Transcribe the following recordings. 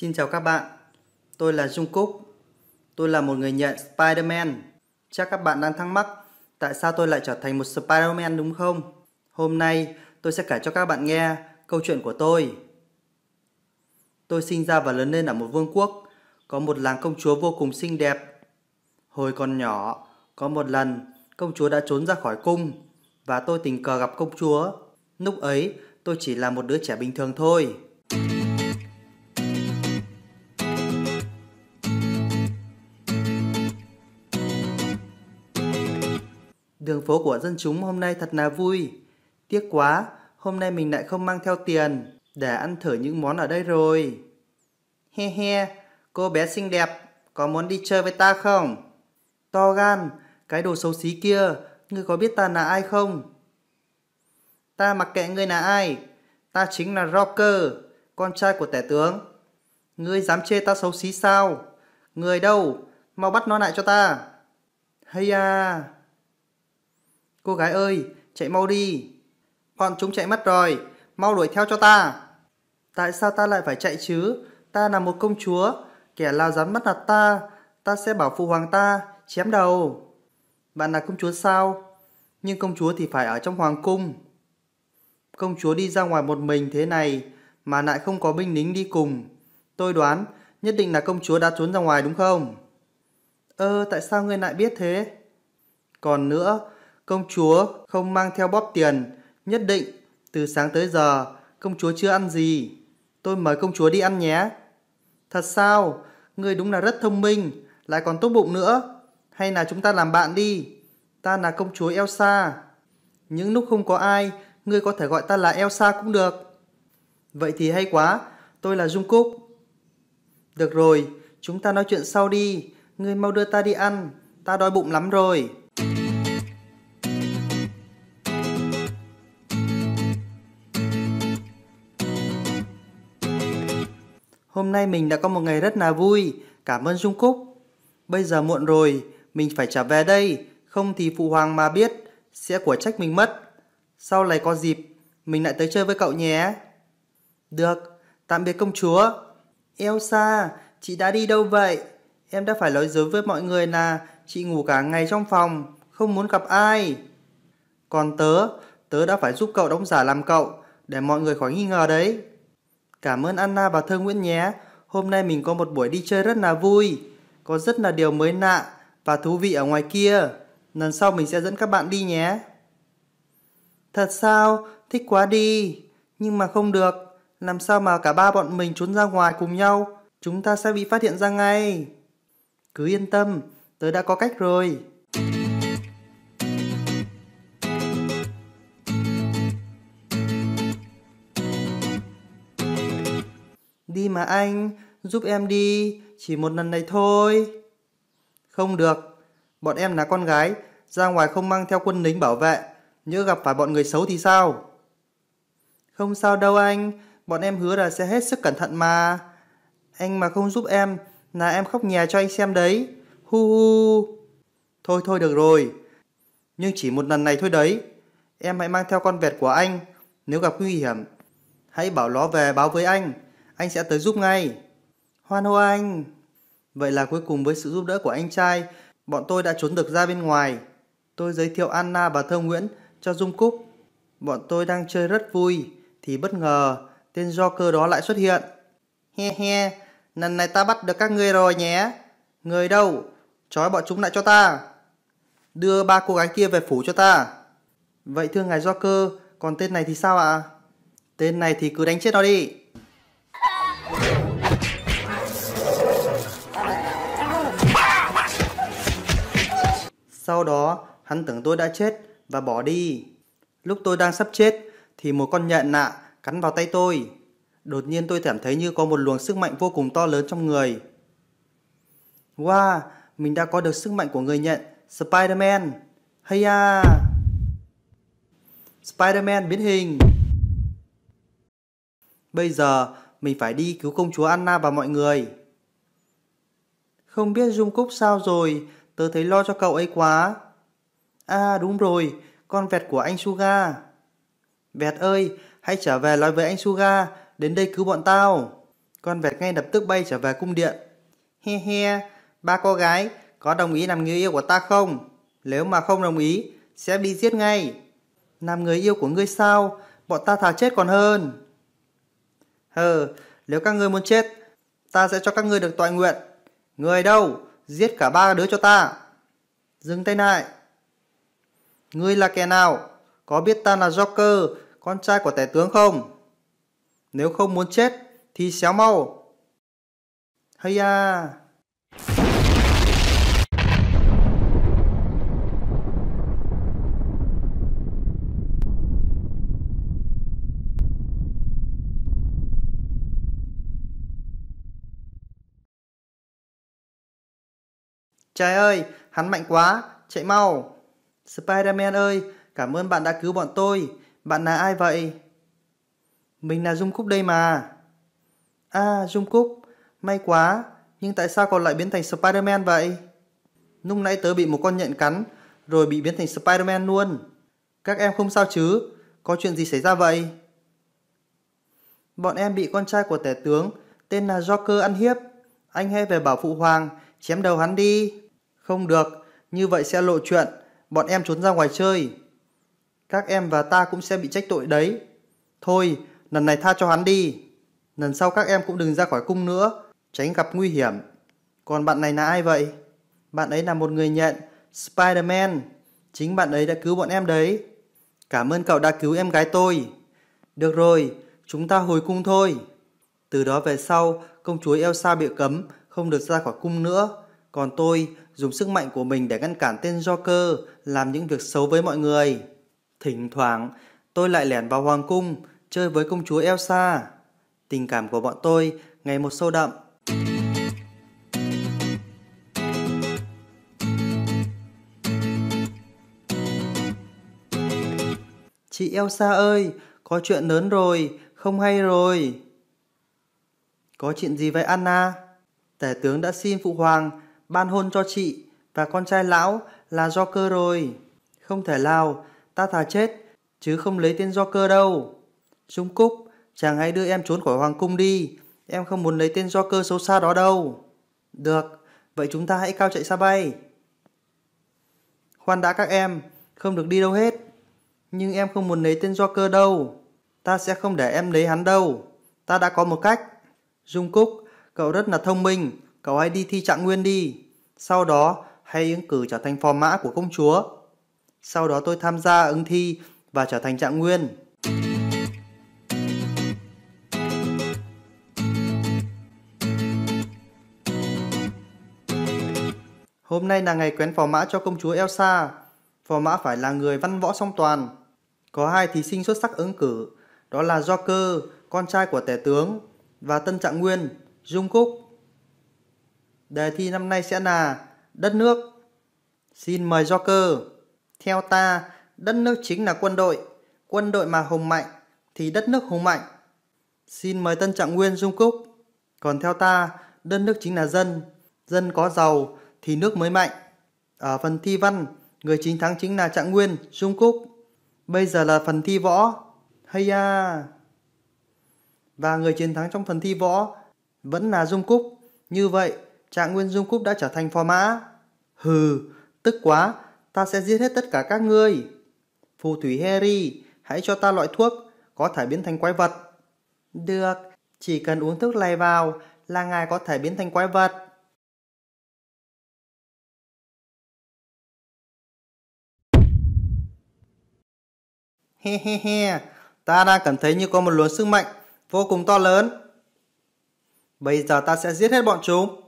Xin chào các bạn, tôi là Dung Cúc. Tôi là một người nhận Spider-Man. Chắc các bạn đang thắc mắc tại sao tôi lại trở thành một Spider-Man đúng không? Hôm nay tôi sẽ kể cho các bạn nghe câu chuyện của tôi. Tôi sinh ra và lớn lên ở một vương quốc, có một làng công chúa vô cùng xinh đẹp. Hồi còn nhỏ, có một lần công chúa đã trốn ra khỏi cung và tôi tình cờ gặp công chúa. Lúc ấy tôi chỉ là một đứa trẻ bình thường thôi. phố của dân chúng hôm nay thật là vui. Tiếc quá, hôm nay mình lại không mang theo tiền để ăn thử những món ở đây rồi. He he, cô bé xinh đẹp, có muốn đi chơi với ta không? To gan, cái đồ xấu xí kia, ngươi có biết ta là ai không? Ta mặc kệ ngươi là ai, ta chính là Rocker, con trai của tể tướng. Ngươi dám chê ta xấu xí sao? Người đâu? Mau bắt nó lại cho ta. Hay à... Cô gái ơi, chạy mau đi. Bọn chúng chạy mất rồi, mau đuổi theo cho ta. Tại sao ta lại phải chạy chứ? Ta là một công chúa, kẻ lao dám bắt nạt ta, ta sẽ bảo phụ hoàng ta, chém đầu. Bạn là công chúa sao? Nhưng công chúa thì phải ở trong hoàng cung. Công chúa đi ra ngoài một mình thế này mà lại không có binh lính đi cùng. Tôi đoán nhất định là công chúa đã trốn ra ngoài đúng không? Ơ ờ, tại sao ngươi lại biết thế? Còn nữa, Công chúa không mang theo bóp tiền, nhất định từ sáng tới giờ công chúa chưa ăn gì. Tôi mời công chúa đi ăn nhé. Thật sao? Ngươi đúng là rất thông minh, lại còn tốt bụng nữa. Hay là chúng ta làm bạn đi. Ta là công chúa Elsa. Những lúc không có ai, ngươi có thể gọi ta là Elsa cũng được. Vậy thì hay quá, tôi là Dung Cúc. Được rồi, chúng ta nói chuyện sau đi. Ngươi mau đưa ta đi ăn, ta đói bụng lắm rồi. nay mình đã có một ngày rất là vui. Cảm ơn trung Cúc. Bây giờ muộn rồi, mình phải trở về đây. Không thì Phụ Hoàng mà biết, sẽ của trách mình mất. Sau này có dịp, mình lại tới chơi với cậu nhé. Được, tạm biệt công chúa. Elsa, chị đã đi đâu vậy? Em đã phải nói dối với mọi người là chị ngủ cả ngày trong phòng, không muốn gặp ai. Còn tớ, tớ đã phải giúp cậu đóng giả làm cậu, để mọi người khỏi nghi ngờ đấy. Cảm ơn Anna và Thơ Nguyễn nhé. Hôm nay mình có một buổi đi chơi rất là vui. Có rất là điều mới lạ và thú vị ở ngoài kia. Lần sau mình sẽ dẫn các bạn đi nhé. Thật sao? Thích quá đi. Nhưng mà không được. Làm sao mà cả ba bọn mình trốn ra ngoài cùng nhau? Chúng ta sẽ bị phát hiện ra ngay. Cứ yên tâm, tớ đã có cách rồi. Đi mà anh, giúp em đi, chỉ một lần này thôi. Không được, bọn em là con gái, ra ngoài không mang theo quân lính bảo vệ, nhỡ gặp phải bọn người xấu thì sao? Không sao đâu anh, bọn em hứa là sẽ hết sức cẩn thận mà. Anh mà không giúp em, là em khóc nhà cho anh xem đấy. Hu hu. Thôi thôi được rồi, nhưng chỉ một lần này thôi đấy. Em hãy mang theo con vẹt của anh, nếu gặp nguy hiểm, hãy bảo nó về báo với anh anh sẽ tới giúp ngay. Hoan hô anh! Vậy là cuối cùng với sự giúp đỡ của anh trai, bọn tôi đã trốn được ra bên ngoài. Tôi giới thiệu Anna và Thơ Nguyễn cho Dung Cúc. Bọn tôi đang chơi rất vui, thì bất ngờ tên Joker đó lại xuất hiện. He he, lần này ta bắt được các ngươi rồi nhé. Người đâu? Trói bọn chúng lại cho ta. Đưa ba cô gái kia về phủ cho ta. Vậy thưa ngài Joker, còn tên này thì sao ạ? À? Tên này thì cứ đánh chết nó đi. Sau đó, hắn tưởng tôi đã chết và bỏ đi. Lúc tôi đang sắp chết, thì một con nhện nạ cắn vào tay tôi. Đột nhiên tôi cảm thấy như có một luồng sức mạnh vô cùng to lớn trong người. Wow, mình đã có được sức mạnh của người nhện, Spider-Man. Hay à! Spider-Man biến hình. Bây giờ, mình phải đi cứu công chúa Anna và mọi người. Không biết Jungkook sao rồi, Tớ thấy lo cho cậu ấy quá. À đúng rồi, con vẹt của anh Suga. Vẹt ơi, hãy trở về nói với anh Suga, đến đây cứu bọn tao. Con vẹt ngay lập tức bay trở về cung điện. He he, ba cô gái, có đồng ý làm người yêu của ta không? Nếu mà không đồng ý, sẽ bị giết ngay. Làm người yêu của ngươi sao? Bọn ta thà chết còn hơn. Hờ, nếu các ngươi muốn chết, ta sẽ cho các ngươi được toại nguyện. Người đâu? Giết cả ba đứa cho ta. Dừng tay lại. Ngươi là kẻ nào? Có biết ta là Joker, con trai của tể tướng không? Nếu không muốn chết thì xéo mau. Hay à! Trai ơi, hắn mạnh quá, chạy mau. Spider-Man ơi, cảm ơn bạn đã cứu bọn tôi. Bạn là ai vậy? Mình là Dung Cúc đây mà. À, Dung Cúc, may quá, nhưng tại sao còn lại biến thành Spider-Man vậy? Lúc nãy tớ bị một con nhện cắn, rồi bị biến thành Spider-Man luôn. Các em không sao chứ? Có chuyện gì xảy ra vậy? Bọn em bị con trai của tể tướng, tên là Joker ăn hiếp. Anh hãy về bảo phụ hoàng, chém đầu hắn đi. Không được, như vậy sẽ lộ chuyện, bọn em trốn ra ngoài chơi. Các em và ta cũng sẽ bị trách tội đấy. Thôi, lần này tha cho hắn đi. Lần sau các em cũng đừng ra khỏi cung nữa, tránh gặp nguy hiểm. Còn bạn này là ai vậy? Bạn ấy là một người nhận, Spider-Man. Chính bạn ấy đã cứu bọn em đấy. Cảm ơn cậu đã cứu em gái tôi. Được rồi, chúng ta hồi cung thôi. Từ đó về sau, công chúa Elsa bị cấm, không được ra khỏi cung nữa. Còn tôi dùng sức mạnh của mình để ngăn cản tên Joker làm những việc xấu với mọi người. Thỉnh thoảng, tôi lại lẻn vào hoàng cung, chơi với công chúa Elsa. Tình cảm của bọn tôi ngày một sâu đậm. Chị Elsa ơi, có chuyện lớn rồi, không hay rồi. Có chuyện gì vậy Anna? Tể tướng đã xin phụ hoàng ban hôn cho chị và con trai lão là do cơ rồi. Không thể nào, ta thà chết, chứ không lấy tên do cơ đâu. Dung Cúc, chàng hãy đưa em trốn khỏi hoàng cung đi, em không muốn lấy tên do cơ xấu xa đó đâu. Được, vậy chúng ta hãy cao chạy xa bay. Khoan đã các em, không được đi đâu hết. Nhưng em không muốn lấy tên do cơ đâu. Ta sẽ không để em lấy hắn đâu. Ta đã có một cách. Dung Cúc, cậu rất là thông minh, cậu hãy đi thi trạng nguyên đi. Sau đó, hãy ứng cử trở thành phò mã của công chúa. Sau đó tôi tham gia ứng thi và trở thành trạng nguyên. Hôm nay là ngày quén phò mã cho công chúa Elsa. Phò mã phải là người văn võ song toàn. Có hai thí sinh xuất sắc ứng cử, đó là Joker, con trai của tể tướng, và tân trạng nguyên, Dung Cúc. Đề thi năm nay sẽ là đất nước. Xin mời joker Theo ta, đất nước chính là quân đội. Quân đội mà hùng mạnh thì đất nước hùng mạnh. Xin mời Tân Trạng Nguyên Dung Cúc. Còn theo ta, đất nước chính là dân. Dân có giàu thì nước mới mạnh. Ở phần thi văn, người chiến thắng chính là Trạng Nguyên Dung Cúc. Bây giờ là phần thi võ. Hay à. Và người chiến thắng trong phần thi võ vẫn là Dung Cúc. Như vậy, Trạng Nguyên Dung Cúc đã trở thành phò mã. Hừ, tức quá, ta sẽ giết hết tất cả các ngươi. Phù thủy Harry, hãy cho ta loại thuốc, có thể biến thành quái vật. Được, chỉ cần uống thuốc này vào là ngài có thể biến thành quái vật. He he he, ta đang cảm thấy như có một luồng sức mạnh vô cùng to lớn. Bây giờ ta sẽ giết hết bọn chúng.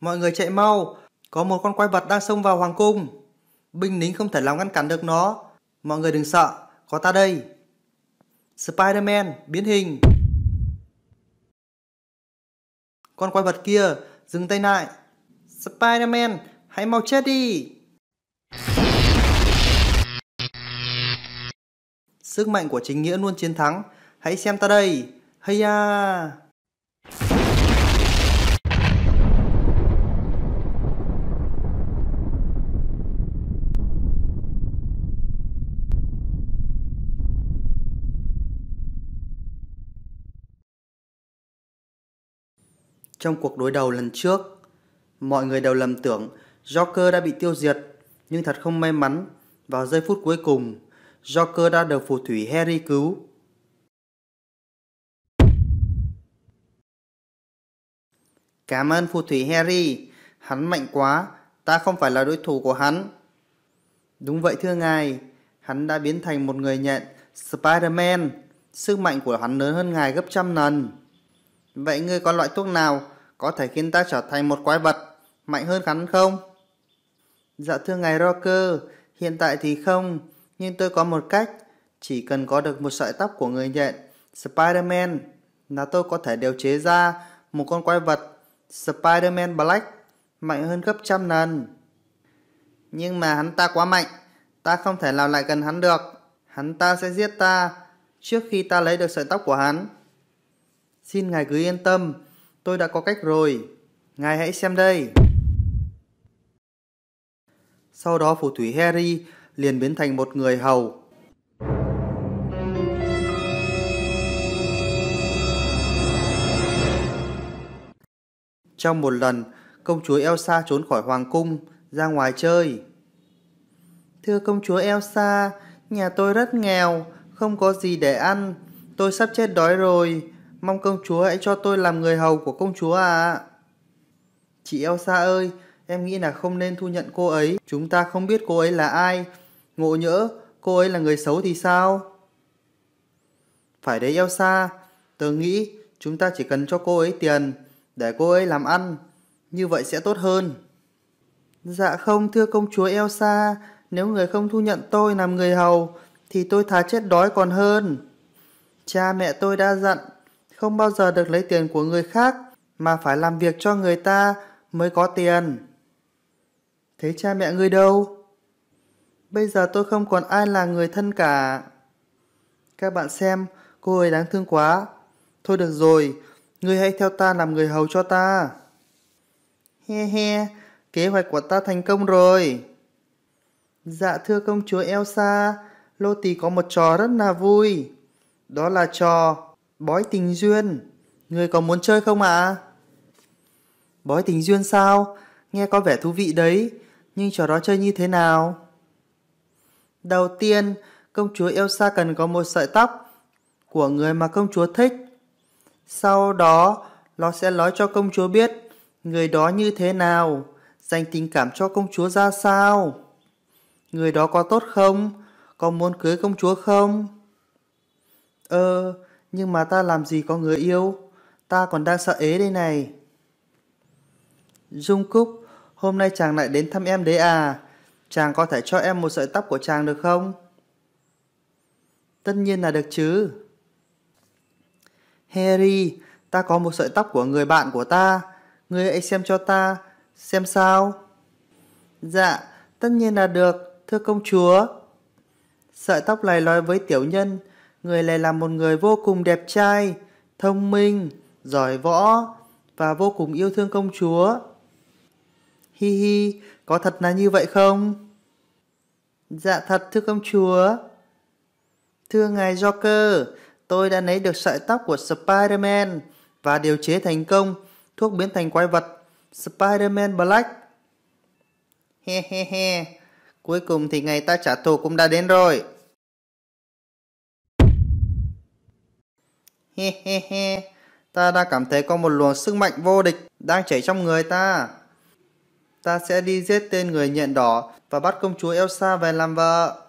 Mọi người chạy mau, có một con quái vật đang xông vào hoàng cung. Binh lính không thể làm ngăn cản được nó. Mọi người đừng sợ, có ta đây. Spider-Man biến hình. Con quái vật kia dừng tay lại. Spider-Man, hãy mau chết đi. Sức mạnh của chính nghĩa luôn chiến thắng. Hãy xem ta đây. Hay à. Trong cuộc đối đầu lần trước, mọi người đều lầm tưởng Joker đã bị tiêu diệt, nhưng thật không may mắn, vào giây phút cuối cùng, Joker đã được phù thủy Harry cứu. Cảm ơn phù thủy Harry, hắn mạnh quá, ta không phải là đối thủ của hắn. Đúng vậy thưa ngài, hắn đã biến thành một người nhện Spider-Man, sức mạnh của hắn lớn hơn ngài gấp trăm lần. Vậy ngươi có loại thuốc nào có thể khiến ta trở thành một quái vật mạnh hơn hắn không? Dạ thưa ngài Rocker, hiện tại thì không, nhưng tôi có một cách. Chỉ cần có được một sợi tóc của người nhện, Spider-Man, là tôi có thể điều chế ra một con quái vật Spider-Man Black mạnh hơn gấp trăm lần. Nhưng mà hắn ta quá mạnh, ta không thể nào lại gần hắn được. Hắn ta sẽ giết ta trước khi ta lấy được sợi tóc của hắn. Xin ngài cứ yên tâm, tôi đã có cách rồi. Ngài hãy xem đây. Sau đó phù thủy Harry liền biến thành một người hầu. Trong một lần, công chúa Elsa trốn khỏi hoàng cung, ra ngoài chơi. Thưa công chúa Elsa, nhà tôi rất nghèo, không có gì để ăn. Tôi sắp chết đói rồi, mong công chúa hãy cho tôi làm người hầu của công chúa à. Chị Elsa ơi, em nghĩ là không nên thu nhận cô ấy, chúng ta không biết cô ấy là ai, ngộ nhỡ cô ấy là người xấu thì sao? Phải đấy Elsa, tớ nghĩ chúng ta chỉ cần cho cô ấy tiền để cô ấy làm ăn, như vậy sẽ tốt hơn. Dạ không thưa công chúa Elsa, nếu người không thu nhận tôi làm người hầu thì tôi thà chết đói còn hơn. Cha mẹ tôi đã dặn không bao giờ được lấy tiền của người khác mà phải làm việc cho người ta mới có tiền. Thế cha mẹ ngươi đâu? Bây giờ tôi không còn ai là người thân cả. Các bạn xem, cô ấy đáng thương quá. Thôi được rồi, ngươi hãy theo ta làm người hầu cho ta. He he, kế hoạch của ta thành công rồi. Dạ thưa công chúa Elsa, Lô Tì có một trò rất là vui. Đó là trò Bói tình duyên, người có muốn chơi không ạ? À? Bói tình duyên sao? Nghe có vẻ thú vị đấy, nhưng trò đó chơi như thế nào? Đầu tiên, công chúa Elsa cần có một sợi tóc của người mà công chúa thích. Sau đó, nó sẽ nói cho công chúa biết người đó như thế nào, dành tình cảm cho công chúa ra sao. Người đó có tốt không? Có muốn cưới công chúa không? Ờ, nhưng mà ta làm gì có người yêu, ta còn đang sợ ế đây này. Dung Cúc, hôm nay chàng lại đến thăm em đấy à, chàng có thể cho em một sợi tóc của chàng được không? Tất nhiên là được chứ. Harry, ta có một sợi tóc của người bạn của ta, người ấy xem cho ta, xem sao? Dạ, tất nhiên là được, thưa công chúa. Sợi tóc này nói với tiểu nhân, người lại là một người vô cùng đẹp trai, thông minh, giỏi võ và vô cùng yêu thương công chúa. Hi hi, có thật là như vậy không? Dạ thật thưa công chúa. Thưa ngài Joker, tôi đã lấy được sợi tóc của Spider-Man và điều chế thành công thuốc biến thành quái vật Spider-Man Black. He he he, cuối cùng thì ngày ta trả thù cũng đã đến rồi. he he he, ta đã cảm thấy có một luồng sức mạnh vô địch đang chảy trong người ta. Ta sẽ đi giết tên người nhện đỏ và bắt công chúa Elsa về làm vợ.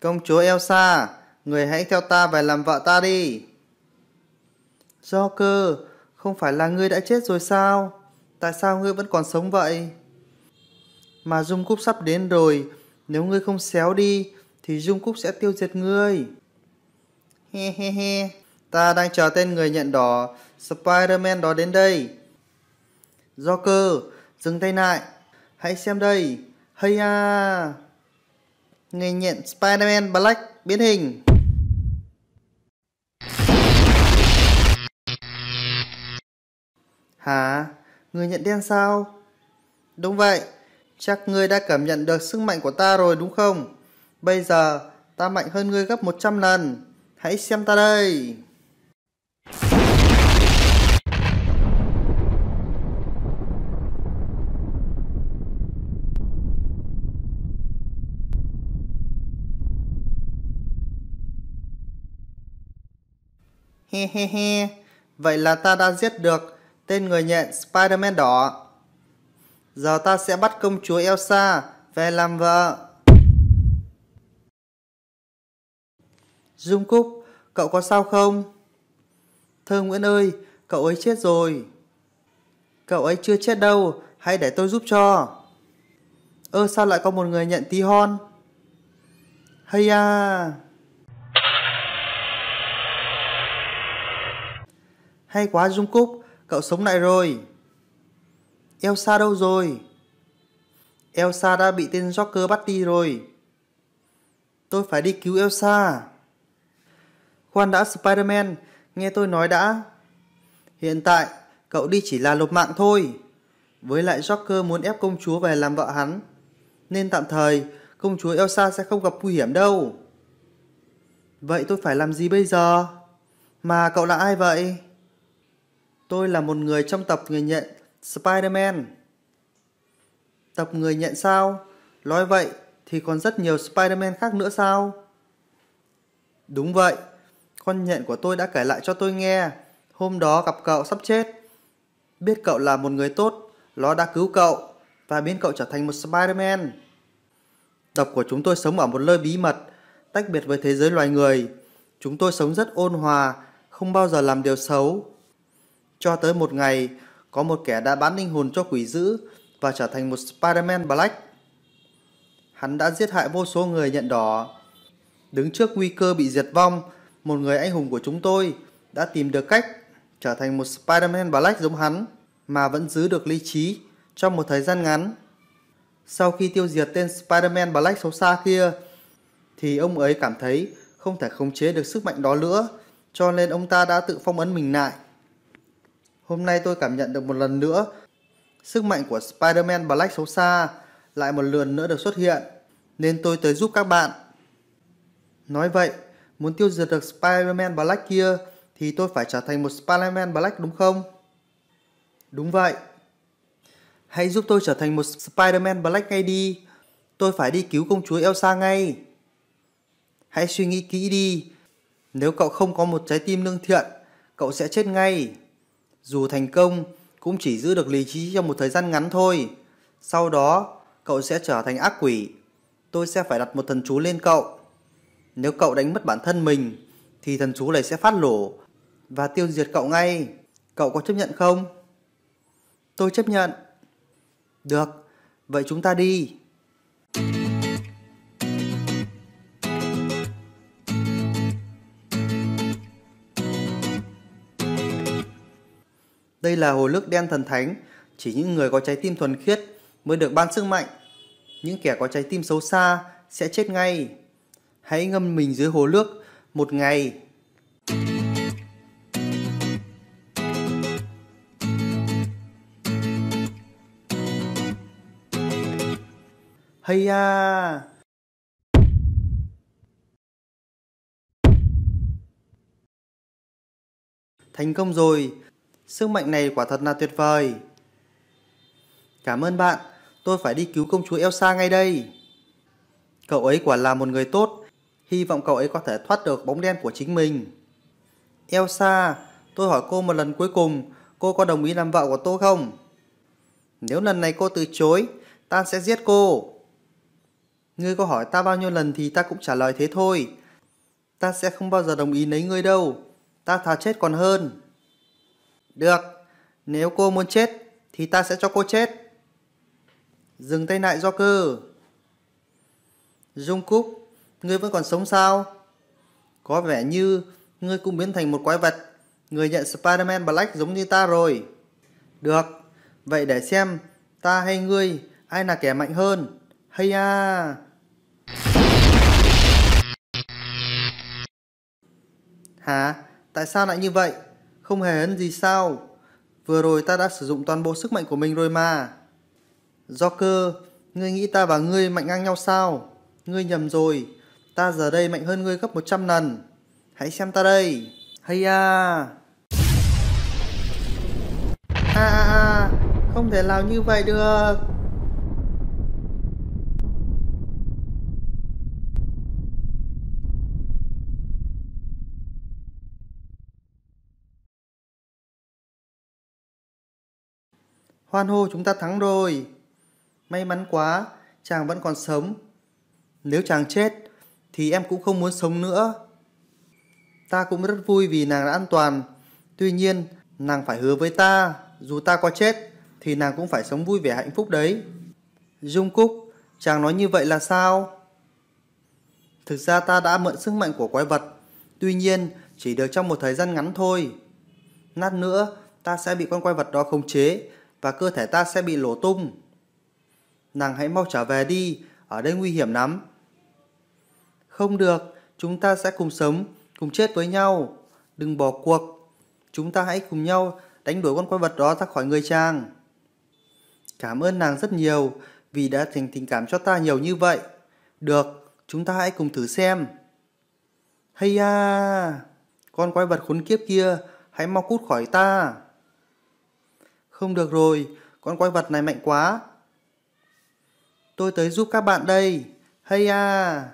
Công chúa Elsa, người hãy theo ta về làm vợ ta đi. Do cơ, không phải là ngươi đã chết rồi sao? tại sao ngươi vẫn còn sống vậy? Mà Dung Cúc sắp đến rồi, nếu ngươi không xéo đi, thì Dung Cúc sẽ tiêu diệt ngươi. He he he, ta đang chờ tên người nhận đỏ, Spider-Man đó đến đây. Joker, dừng tay lại, hãy xem đây, hay à. Người nhận Spider-Man Black biến hình. Hả? Người nhận đen sao? Đúng vậy, chắc ngươi đã cảm nhận được sức mạnh của ta rồi đúng không? Bây giờ, ta mạnh hơn ngươi gấp 100 lần. Hãy xem ta đây. He he he, vậy là ta đã giết được Tên người nhện Spider-Man đỏ. Giờ ta sẽ bắt công chúa Elsa về làm vợ. Dung Cúc, cậu có sao không? Thơ Nguyễn ơi, cậu ấy chết rồi. Cậu ấy chưa chết đâu, hãy để tôi giúp cho. Ơ sao lại có một người nhận tí hon? Hay à... Hay quá Dung Cúc, cậu sống lại rồi. Elsa đâu rồi? Elsa đã bị tên Joker bắt đi rồi. Tôi phải đi cứu Elsa. Khoan đã Spider-Man, nghe tôi nói đã. Hiện tại, cậu đi chỉ là lột mạng thôi. Với lại Joker muốn ép công chúa về làm vợ hắn. Nên tạm thời, công chúa Elsa sẽ không gặp nguy hiểm đâu. Vậy tôi phải làm gì bây giờ? Mà cậu là ai vậy? Tôi là một người trong tập người nhện Spider-Man. Tập người nhện sao? Nói vậy thì còn rất nhiều Spider-Man khác nữa sao? Đúng vậy, con nhện của tôi đã kể lại cho tôi nghe. Hôm đó gặp cậu sắp chết. Biết cậu là một người tốt, nó đã cứu cậu và biến cậu trở thành một Spider-Man. Tập của chúng tôi sống ở một nơi bí mật, tách biệt với thế giới loài người. Chúng tôi sống rất ôn hòa, không bao giờ làm điều xấu, cho tới một ngày, có một kẻ đã bán linh hồn cho quỷ dữ và trở thành một Spider-Man Black. Hắn đã giết hại vô số người nhận đỏ. Đứng trước nguy cơ bị diệt vong, một người anh hùng của chúng tôi đã tìm được cách trở thành một Spider-Man Black giống hắn mà vẫn giữ được lý trí trong một thời gian ngắn. Sau khi tiêu diệt tên Spider-Man Black xấu xa kia, thì ông ấy cảm thấy không thể khống chế được sức mạnh đó nữa, cho nên ông ta đã tự phong ấn mình lại. Hôm nay tôi cảm nhận được một lần nữa sức mạnh của Spider-Man Black xấu xa lại một lần nữa được xuất hiện nên tôi tới giúp các bạn. Nói vậy, muốn tiêu diệt được Spider-Man Black kia thì tôi phải trở thành một Spider-Man Black đúng không? Đúng vậy. Hãy giúp tôi trở thành một Spider-Man Black ngay đi. Tôi phải đi cứu công chúa Elsa ngay. Hãy suy nghĩ kỹ đi. Nếu cậu không có một trái tim lương thiện, cậu sẽ chết ngay. Dù thành công, cũng chỉ giữ được lý trí trong một thời gian ngắn thôi. Sau đó, cậu sẽ trở thành ác quỷ. Tôi sẽ phải đặt một thần chú lên cậu. Nếu cậu đánh mất bản thân mình, thì thần chú này sẽ phát nổ và tiêu diệt cậu ngay. Cậu có chấp nhận không? Tôi chấp nhận. Được, vậy chúng ta đi. Thank you. Đây là hồ nước đen thần thánh, chỉ những người có trái tim thuần khiết mới được ban sức mạnh. Những kẻ có trái tim xấu xa sẽ chết ngay. Hãy ngâm mình dưới hồ nước một ngày hay à thành công rồi Sức mạnh này quả thật là tuyệt vời. Cảm ơn bạn, tôi phải đi cứu công chúa Elsa ngay đây. Cậu ấy quả là một người tốt, hy vọng cậu ấy có thể thoát được bóng đen của chính mình. Elsa, tôi hỏi cô một lần cuối cùng, cô có đồng ý làm vợ của tôi không? Nếu lần này cô từ chối, ta sẽ giết cô. Ngươi có hỏi ta bao nhiêu lần thì ta cũng trả lời thế thôi. Ta sẽ không bao giờ đồng ý lấy ngươi đâu. Ta thà chết còn hơn. Được, nếu cô muốn chết thì ta sẽ cho cô chết. Dừng tay lại Joker cơ. Dung Cúc, ngươi vẫn còn sống sao? Có vẻ như ngươi cũng biến thành một quái vật. Người nhận Spider-Man Black giống như ta rồi. Được, vậy để xem ta hay ngươi ai là kẻ mạnh hơn. Hay à! Hả? Tại sao lại như vậy? Không hề hấn gì sao? Vừa rồi ta đã sử dụng toàn bộ sức mạnh của mình rồi mà. Do cơ, ngươi nghĩ ta và ngươi mạnh ngang nhau sao? Ngươi nhầm rồi. Ta giờ đây mạnh hơn ngươi gấp 100 lần. Hãy xem ta đây. Hay à. À à không thể làm như vậy được. Hoan hô chúng ta thắng rồi. May mắn quá, chàng vẫn còn sống. Nếu chàng chết, thì em cũng không muốn sống nữa. Ta cũng rất vui vì nàng đã an toàn. Tuy nhiên, nàng phải hứa với ta, dù ta có chết, thì nàng cũng phải sống vui vẻ hạnh phúc đấy. Dung Cúc, chàng nói như vậy là sao? Thực ra ta đã mượn sức mạnh của quái vật, tuy nhiên chỉ được trong một thời gian ngắn thôi. Nát nữa, ta sẽ bị con quái vật đó khống chế và cơ thể ta sẽ bị lổ tung. Nàng hãy mau trở về đi, ở đây nguy hiểm lắm. Không được, chúng ta sẽ cùng sống, cùng chết với nhau. Đừng bỏ cuộc. Chúng ta hãy cùng nhau đánh đuổi con quái vật đó ra khỏi người chàng. Cảm ơn nàng rất nhiều vì đã thành tình cảm cho ta nhiều như vậy. Được, chúng ta hãy cùng thử xem. Hay à, con quái vật khốn kiếp kia, hãy mau cút khỏi ta. Không được rồi, con quái vật này mạnh quá. Tôi tới giúp các bạn đây. Hay à!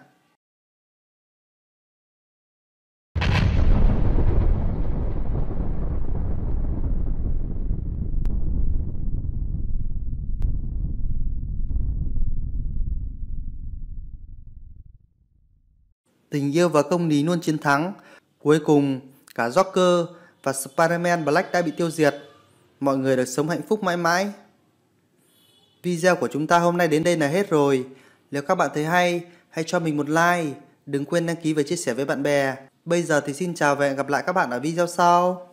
Tình yêu và công lý luôn chiến thắng. Cuối cùng, cả Joker và Spider-Man Black đã bị tiêu diệt mọi người được sống hạnh phúc mãi mãi. Video của chúng ta hôm nay đến đây là hết rồi. Nếu các bạn thấy hay, hãy cho mình một like. Đừng quên đăng ký và chia sẻ với bạn bè. Bây giờ thì xin chào và hẹn gặp lại các bạn ở video sau.